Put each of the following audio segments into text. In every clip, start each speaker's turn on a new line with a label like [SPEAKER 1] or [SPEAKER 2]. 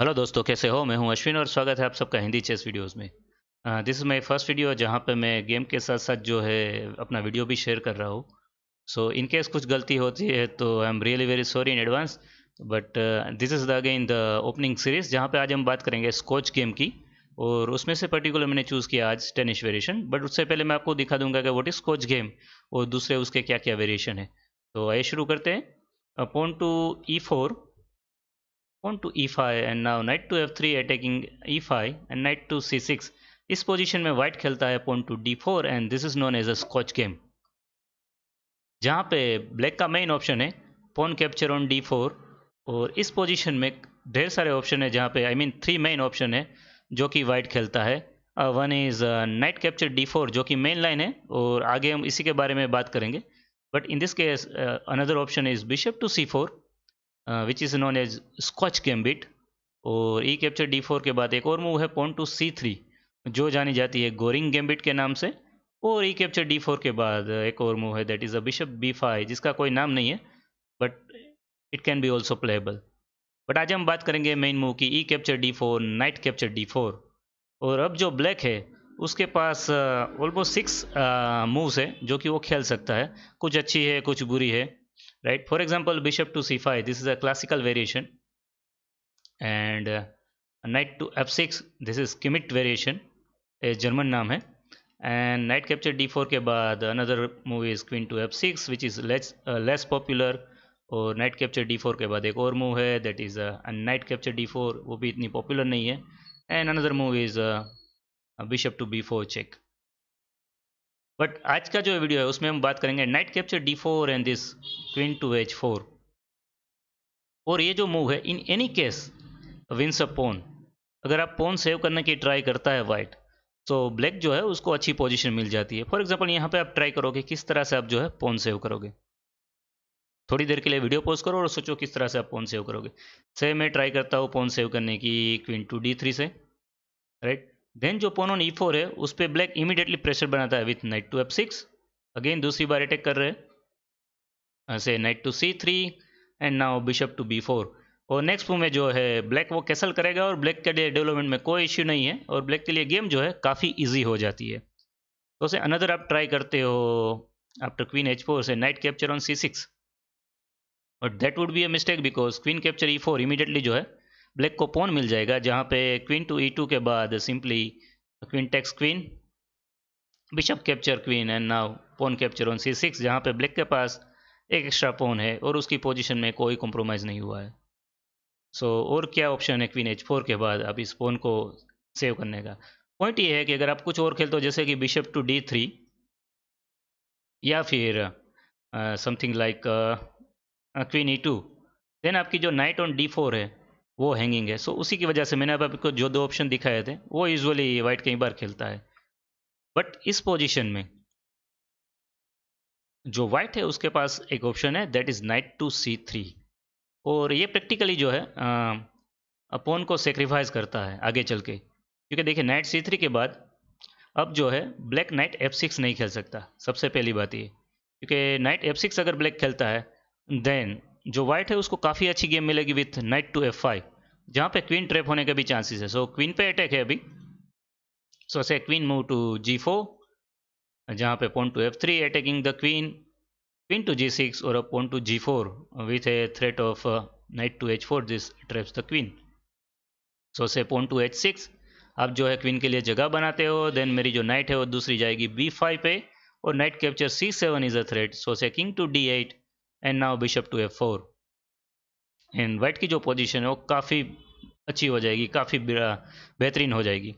[SPEAKER 1] hello दोस्तों कैसे हो मैं हूं अश्विन और स्वागत है आप सबका हिंदी चेस वीडियोस में this is my first video जहां पे मैं गेम के साथ साथ जो है अपना वीडियो भी शेयर कर रहा हूं सो इन केस कुछ गलती होती है तो I am really very sorry in advance but this is the again the opening series जहाँ पर आज हम बात करेंगे स्कोच गेम की और उसमें से पर्टिकुलर मैंने चूज़ किया आज टेनिस वेरिएशन बट उससे पहले मैं आपको दिखा दूंगा कि वॉट इज़ स्कोच गेम और दूसरे उसके क्या क्या वेरिएशन है तो आइए शुरू करते हैं pawn to E four E e pawn to e5 and now knight to f3 attacking e5 and knight to c6 इस पोजीशन में व्हाइट खेलता है pawn to D four and this is known as a scotch game जहाँ पे black का main option है pawn capture on D four और इस पोजीशन में ढेर सारे ऑप्शन है जहाँ पे I mean three main option है जो कि व्हाइट खेलता है one is knight capture D four जो कि मेन लाइन है और आगे हम इसी के बारे में बात करेंगे but in this case another option is bishop to c four which is known as Scotch gambit और ई कैप्चर डी फोर के बाद एक और मूव है पॉन टू सी थ्री जो जानी जाती है गोरिंग गैम्बिट के नाम से और ई कैप्चर डी फोर के बाद एक और मूव है that is a bishop b five जिसका कोई नाम नहीं है but it can be also playable but आज हम बात करेंगे मेन मूव की e capture D four knight capture D four और अब जो ब्लैक है उसके पास ऑलमोस्ट सिक्स मूव्स है जो कि वो खेल सकता है कुछ अच्छी है कुछ बुरी है right for example bishop to c5 this is a classical variation and uh, knight to f6 this is Kimmich variation a German नाम hai and knight capture d4 ke baad another move is queen to f6 which is less uh, less popular और knight capture d4 के बाद एक और move है that is knight capture d4 वो भी इतनी पॉपुलर नहीं है and another move is bishop to b4 check but आज का जो वीडियो है उसमें हम बात करेंगे knight capture D four and this queen to h four और ये जो मूव है in any case wins a pawn अगर आप पोन सेव करने की ट्राई करता है वाइट तो ब्लैक जो है उसको अच्छी पोजीशन मिल जाती है फॉर एग्जाम्पल यहाँ पे आप ट्राई करोगे किस तरह से आप जो है पोन सेव करोगे थोड़ी देर के लिए वीडियो पोस्ट करो और सोचो किस तरह से आप पोन सेव करोगे सेम मैं ट्राई करता हूँ पोन सेव करने की क्वीन टू डी थ्री से राइट देन जो पोन ऑन ई फोर है उस पर ब्लैक इमीडिएटली प्रेशर बनाता है with knight to f six again दूसरी बार अटैक कर रहे हैं say knight to c three and now bishop to b four और नेक्स्ट मूव में जो है ब्लैक वो कैसल करेगा और ब्लैक के लिए डेवलपमेंट में कोई इश्यू नहीं है और ब्लैक के लिए गेम जो है काफ़ी ईजी हो जाती है तो से अनदर आप ट्राई करते हो after queen h four say knight capture on c six but that would be a mistake because queen capture e four immediately जो है ब्लैक को पोन मिल जाएगा जहाँ पे क्वीन टू ई टू के बाद simply queen takes queen bishop capture queen and now pawn capture on c six जहाँ पे ब्लैक के पास एक एक्स्ट्रा पोन है और उसकी पोजीशन में कोई कॉम्प्रोमाइज़ नहीं हुआ है सो so, और क्या ऑप्शन है क्वीन एच फोर के बाद आप इस पोन को सेव करने का पॉइंट ये है कि अगर आप कुछ और खेलते हो जैसे कि बिशप टू डी थ्री या फिर something like queen e two then आपकी जो नाइट ऑन डी फोर है वो हैंगिंग है सो उसी की वजह से मैंने अब आपको जो दो ऑप्शन दिखाए थे वो यूजली ये वाइट कई बार खेलता है बट इस पोजिशन में जो वाइट है उसके पास एक ऑप्शन है that is knight to c three और ये प्रैक्टिकली जो है अपोन को सेक्रीफाइस करता है आगे चल के क्योंकि देखिए नाइट सी थ्री के बाद अब जो है ब्लैक नाइट एफ सिक्स नहीं खेल सकता सबसे पहली बात ये क्योंकि नाइट एफ सिक्स अगर ब्लैक खेलता है देन जो वाइट है उसको काफ़ी अच्छी गेम मिलेगी with knight to f five जहाँ पे क्वीन ट्रैप होने के भी चांसेस है सो so, क्वीन पे अटैक है अभी so say queen move to g four जहाँ पे pawn to f three attacking the queen queen to g six और pawn to g four with a threat of knight to h four this traps the queen so say pawn to H six आप जो है queen के लिए जगह बनाते हो then मेरी जो नाइट है वो दूसरी जाएगी बी फाइव पे और knight capture c seven is a threat so say king to d eight and now bishop to f four and white की जो पोजीशन है वो काफ़ी अच्छी हो जाएगी काफ़ी बेहतरीन हो जाएगी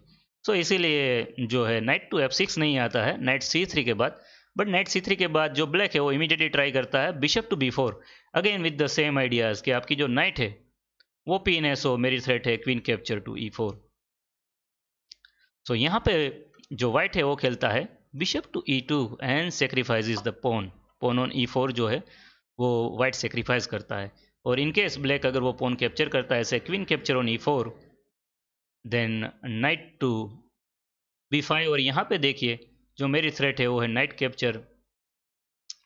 [SPEAKER 1] सो so, इसीलिए जो है नाइट टू एफ सिक्स नहीं आता है नाइट सी थ्री के बाद बट नाइट सी थ्री के बाद जो ब्लैक है वो इमीडिएटली ट्राई करता है bishop to b four again with the same ideas कि आपकी जो नाइट है वो पीन है सो मेरी थ्रेट है queen capture to E four so यहाँ पे जो वाइट है वो खेलता है bishop to e two and sacrifice the pawn pawn on e four जो है वो वाइट सेक्रीफाइस करता है और इनकेस ब्लैक अगर वो पोन कैप्चर करता है say queen capture on e four then knight to b five और यहाँ पे देखिए जो मेरी थ्रेट है वो है knight capture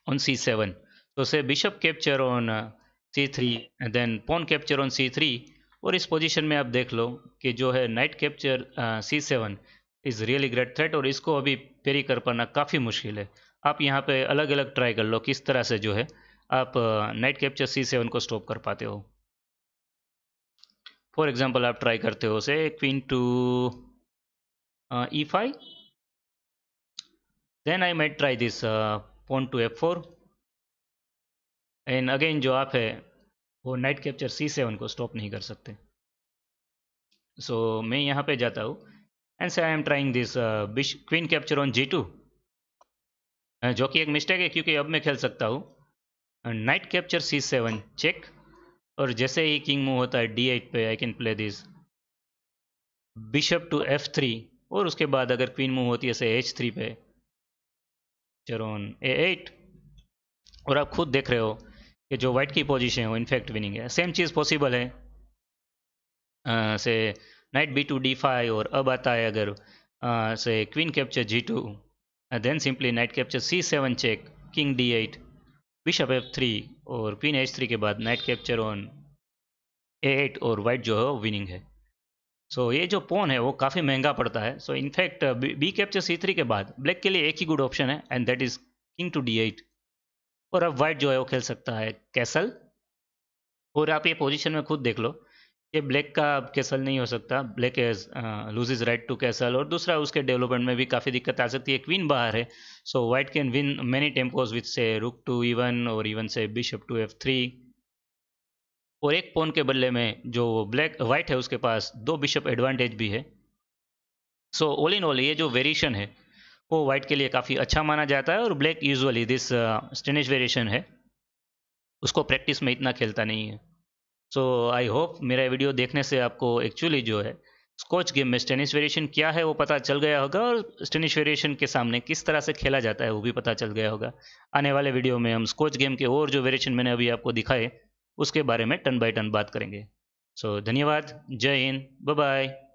[SPEAKER 1] on c seven तो say bishop capture on c three then pawn capture on c three और इस पोजीशन में आप देख लो कि जो है knight capture c seven is really great threat और इसको अभी पेरी कर पाना काफ़ी मुश्किल है आप यहाँ पे अलग अलग ट्राई कर लो किस तरह से जो है आप नाइट कैप्चर सी सेवन को स्टॉप कर पाते हो फॉर एग्जाम्पल आप ट्राई करते हो say queen to e five then I might try this pawn to f four and again जो आप है वो नाइट कैप्चर सी सेवन को स्टॉप नहीं कर सकते सो so, मैं यहाँ पे जाता हूँ and say I am trying this queen capture on g two जो कि एक मिस्टेक है क्योंकि अब मैं खेल सकता हूँ knight capture c seven check और जैसे ही किंग मूव होता है डी एट पे I can play this bishop to f three और उसके बाद अगर क्वीन मूव होती है से एच थ्री पे चरोन ए एट और आप खुद देख रहे हो कि जो वाइट की पोजीशन है वो इनफैक्ट विनिंग है सेम चीज़ पॉसिबल है say knight b to d five और अब आता है अगर say queen capture g two then simply knight capture c seven check king d eight bishop f three और पिन एच थ्री के बाद knight capture on a eight और white जो है वो विनिंग है सो so, ये जो पोन है वो काफ़ी महंगा पड़ता है so in fact b capture c three के बाद ब्लैक के लिए एक ही गुड ऑप्शन है and that is king to d eight और अब वाइट जो है वो खेल सकता है कैसल और आप ये पोजीशन में खुद देख लो ये ब्लैक का कैसल नहीं हो सकता black loses right to castle और दूसरा उसके डेवलपमेंट में भी काफ़ी दिक्कत आ सकती है क्वीन बाहर है so white can win many tempos with say rook to e one और even say bishop to f three और एक पोन के बल्ले में जो ब्लैक वाइट है उसके पास दो बिशप एडवांटेज भी है सो ऑल इन ऑल ये जो वेरिएशन है वो वाइट के लिए काफ़ी अच्छा माना जाता है और black usually this Steinitz variation है उसको प्रैक्टिस में इतना खेलता नहीं है सो आई होप मेरा वीडियो देखने से आपको एक्चुअली जो है स्कोच गेम में स्टेनिस वेरिएशन क्या है वो पता चल गया होगा और स्टेनिस वेरिएशन के सामने किस तरह से खेला जाता है वो भी पता चल गया होगा आने वाले वीडियो में हम स्कोच गेम के और जो वेरिएशन मैंने अभी आपको दिखाए उसके बारे में टन बाय टन बात करेंगे सो so, धन्यवाद जय हिंद बाय